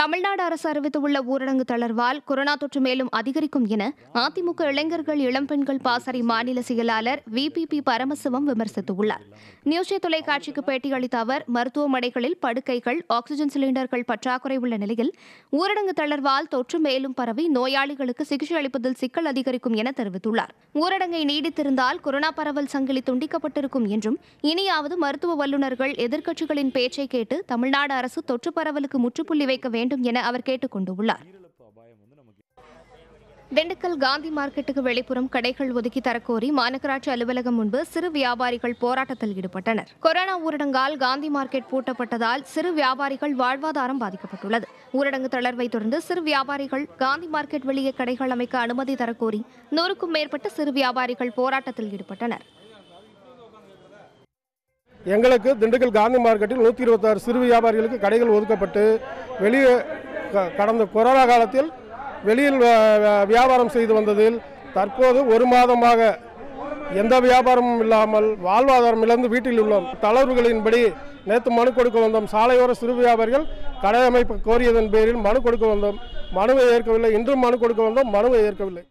தமிழ்நாடு அரசு அறிவித்துள்ள ஊரடங்கு தளர்வால் கொரோனா தொற்று மேலும் அதிகரிக்கும் என அதிமுக இளைஞர்கள் இளம்பெண்கள் பாசறை மாநில செயலாளர் விபிபி பரமசிவம் விமர்சித்துள்ளார் நியூஸ் தொலைக்காட்சிக்கு பேட்டியளித்த அவர் மருத்துவமனைகளில் படுக்கைகள் ஆக்ஸிஜன் சிலிண்டர்கள் பற்றாக்குறை உள்ள நிலையில் ஊரடங்கு தளர்வால் தொற்று மேலும் பரவி நோயாளிகளுக்கு சிகிச்சை அளிப்பதில் சிக்கல் அதிகரிக்கும் என தெரிவித்துள்ளார் ஊரடங்கை நீடித்திருந்தால் கொரோனா பரவல் சங்கிலி துண்டிக்கப்பட்டிருக்கும் என்றும் இனியாவது மருத்துவ வல்லுநர்கள் எதிர்க்கட்சிகளின் பேச்சை கேட்டு தமிழ்நாடு அரசு தொற்று பரவலுக்கு முற்றுப்புள்ளி வைக்க வேண்டும் வேண்டும் என அவர் கேட்டுக் கொண்டுள்ளார் திண்டுக்கல் காந்தி மார்க்கெட்டுக்கு வெளிப்புறம் கடைகள் ஒதுக்கி தரக்கோரி மாநகராட்சி அலுவலகம் முன்பு சிறு வியாபாரிகள் போராட்டத்தில் ஈடுபட்டனர் கொரோனா ஊரடங்கால் காந்தி மார்க்கெட் பூட்டப்பட்டதால் சிறு வியாபாரிகள் வாழ்வாதாரம் பாதிக்கப்பட்டுள்ளது ஊரடங்கு தளர்வை தொடர்ந்து சிறு வியாபாரிகள் காந்தி மார்க்கெட் வெளியே கடைகள் அமைக்க அனுமதி தரக்கோரி நூறுக்கும் மேற்பட்ட சிறு வியாபாரிகள் போராட்டத்தில் ஈடுபட்டனர் எங்களுக்கு திண்டுக்கல் காந்தி மார்க்கெட்டில் நூற்றி இருபத்தாறு சிறு வியாபாரிகளுக்கு கடைகள் ஒதுக்கப்பட்டு வெளியே கடந்த கொரோனா காலத்தில் வெளியில் வியாபாரம் செய்து வந்ததில் தற்போது ஒரு மாதமாக எந்த வியாபாரமும் இல்லாமல் வாழ்வாதாரம் இழந்து வீட்டில் உள்ளோம் தளர்வுகளின்படி நேற்று மனு கொடுக்க வந்தோம் சாலையோர சிறு வியாபாரிகள் கடை அமைப்பு கோரியதன் பேரில் மனு கொடுக்க வந்தோம் மனுவை ஏற்கவில்லை இன்றும் மனு கொடுக்க வந்தோம் மனுவை ஏற்கவில்லை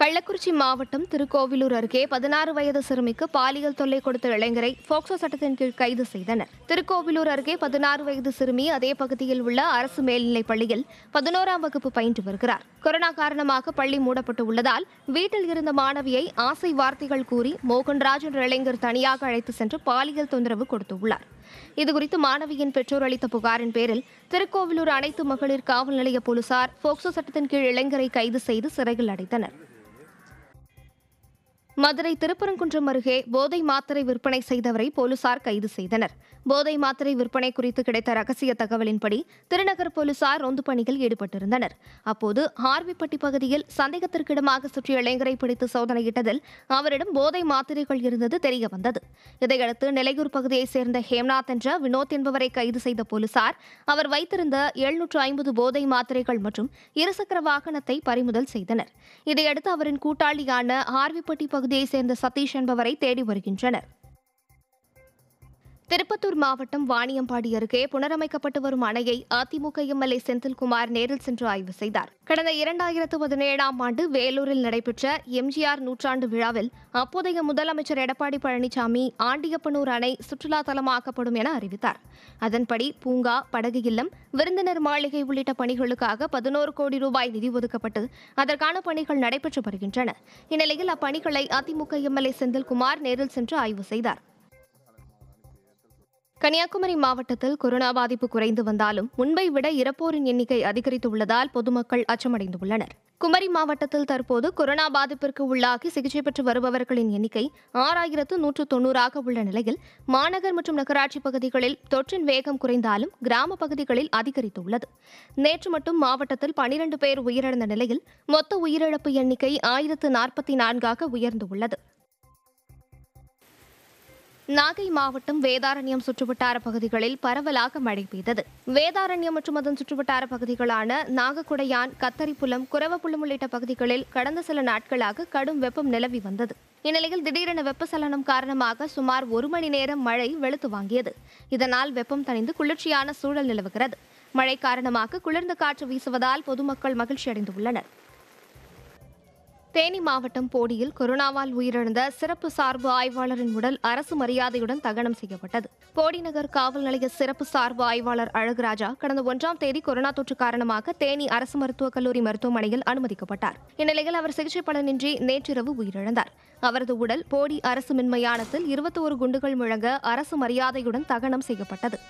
கள்ளக்குறிச்சி மாவட்டம் திருக்கோவிலூர் அருகே பதினாறு வயது சிறுமிக்கு பாலியல் தொல்லை கொடுத்த இளைஞரை போக்சோ சட்டத்தின் கீழ் கைது செய்தனர் திருக்கோவிலூர் அருகே பதினாறு வயது சிறுமி அதே பகுதியில் உள்ள அரசு மேல்நிலைப் பள்ளியில் பதினோராம் வகுப்பு பயின்று வருகிறார் கொரோனா காரணமாக பள்ளி மூடப்பட்டு உள்ளதால் வீட்டில் இருந்த மாணவியை ஆசை வார்த்தைகள் கூறி மோகன்ராஜ் என்ற இளைஞர் தனியாக அழைத்து சென்று பாலியல் தொந்தரவு கொடுத்துள்ளார் இதுகுறித்து மாணவியின் பெற்றோர் அளித்த புகாரின் பேரில் திருக்கோவிலூர் அனைத்து மகளிர் காவல் நிலைய போலீசார் போக்சோ சட்டத்தின் கீழ் இளைஞரை கைது செய்து சிறையில் அடைத்தனர் மதுரை திருப்பரங்குன்றம் அருகே போதை மாத்திரை விற்பனை செய்தவரை போலீசார் கைது செய்தனர் போதை மாத்திரை விற்பனை குறித்து கிடைத்த ரகசிய தகவலின்படி திருநகர் போலீசார் ரோந்து பணியில் ஈடுபட்டிருந்தனர் அப்போது ஆர்விப்பட்டி பகுதியில் சந்தேகத்திற்கிடமாக சுற்றிய இளைஞரை பிடித்து சோதனையிட்டதில் அவரிடம் போதை மாத்திரைகள் இருந்தது தெரியவந்தது இதையடுத்து நிலையூர் பகுதியைச் சேர்ந்த ஹேம்நாத் என்ற வினோத் என்பவரை கைது செய்த போலீசார் அவர் வைத்திருந்த எழுநூற்று ஐம்பது போதை மாத்திரைகள் மற்றும் இருசக்கர வாகனத்தை பறிமுதல் செய்தனர் இதையடுத்து அவரின் கூட்டாளியான ஆர்விப்பட்டி பகுதி பகுதியை சேர்ந்த சதீஷ் என்பவரை தேடி வருகின்றனர் திருப்பத்தூர் மாவட்டம் வாணியம்பாடி அருகே புனரமைக்கப்பட்டு வரும் அணையை அதிமுக எம்எல்ஏ செந்தில்குமார் நேரில் சென்று ஆய்வு செய்தார் கடந்த இரண்டாயிரத்து பதினேழாம் ஆண்டு வேலூரில் நடைபெற்ற எம்ஜிஆர் நூற்றாண்டு விழாவில் அப்போதைய முதலமைச்சர் எடப்பாடி பழனிசாமி ஆண்டியப்பனூர் அணை சுற்றுலா தலமாக்கப்படும் என அறிவித்தார் அதன்படி பூங்கா படகு இல்லம் விருந்தினர் மாளிகை உள்ளிட்ட பணிகளுக்காக பதினோரு கோடி ரூபாய் நிதி ஒதுக்கப்பட்டு அதற்கான பணிகள் நடைபெற்று வருகின்றன இந்நிலையில் அப்பணிகளை அதிமுக எம்எல்ஏ செந்தில்குமார் நேரில் சென்று ஆய்வு செய்தார் கன்னியாகுமரி மாவட்டத்தில் கொரோனா பாதிப்பு குறைந்து வந்தாலும் முன்பை விட இறப்போரின் எண்ணிக்கை அதிகரித்துள்ளதால் பொதுமக்கள் அச்சமடைந்துள்ளனர் குமரி மாவட்டத்தில் தற்போது கொரோனா பாதிப்பிற்கு உள்ளாகி சிகிச்சை பெற்று வருபவர்களின் எண்ணிக்கை ஆறாயிரத்து நூற்று தொன்னூறாக உள்ள நிலையில் மாநகர் மற்றும் நகராட்சி பகுதிகளில் தொற்றின் வேகம் குறைந்தாலும் கிராம பகுதிகளில் அதிகரித்துள்ளது நேற்று மட்டும் மாவட்டத்தில் பனிரண்டு பேர் உயிரிழந்த நிலையில் மொத்த உயிரிழப்பு எண்ணிக்கை ஆயிரத்து நாற்பத்தி நான்காக உயர்ந்துள்ளது நாகை மாவட்டம் வேதாரண்யம் சுற்றுவட்டார பகுதிகளில் பரவலாக மழை பெய்தது வேதாரண்யம் மற்றும் அதன் சுற்றுவட்டார பகுதிகளான நாகக்குடையான் கத்தரிப்புலம் குரவப்புலம் உள்ளிட்ட பகுதிகளில் கடந்த சில நாட்களாக கடும் வெப்பம் நிலவி வந்தது இந்நிலையில் திடீரென வெப்பசலனம் காரணமாக சுமார் ஒரு மணி நேரம் மழை வெளுத்து வாங்கியது இதனால் வெப்பம் தணிந்து குளிர்ச்சியான சூழல் நிலவுகிறது மழை காரணமாக குளிர்ந்த காற்று வீசுவதால் பொதுமக்கள் மகிழ்ச்சி அடைந்துள்ளனர் தேனி மாவட்டம் போடியில் கொரோனாவால் உயிரிழந்த சிறப்பு சார்பு ஆய்வாளரின் உடல் அரசு மரியாதையுடன் தகனம் செய்யப்பட்டது போடி நகர் காவல் நிலைய சிறப்பு சார்பு ஆய்வாளர் அழகுராஜா கடந்த ஒன்றாம் தேதி கொரோனா தொற்று காரணமாக தேனி அரசு மருத்துவக் கல்லூரி மருத்துவமனையில் அனுமதிக்கப்பட்டார் இந்நிலையில் அவர் சிகிச்சை பலனின்றி நேற்றிரவு உயிரிழந்தார் அவரது உடல் போடி அரசு மின்மயானத்தில் இருபத்தி ஒரு குண்டுகள் முழங்க அரசு மரியாதையுடன் தகனம் செய்யப்பட்டது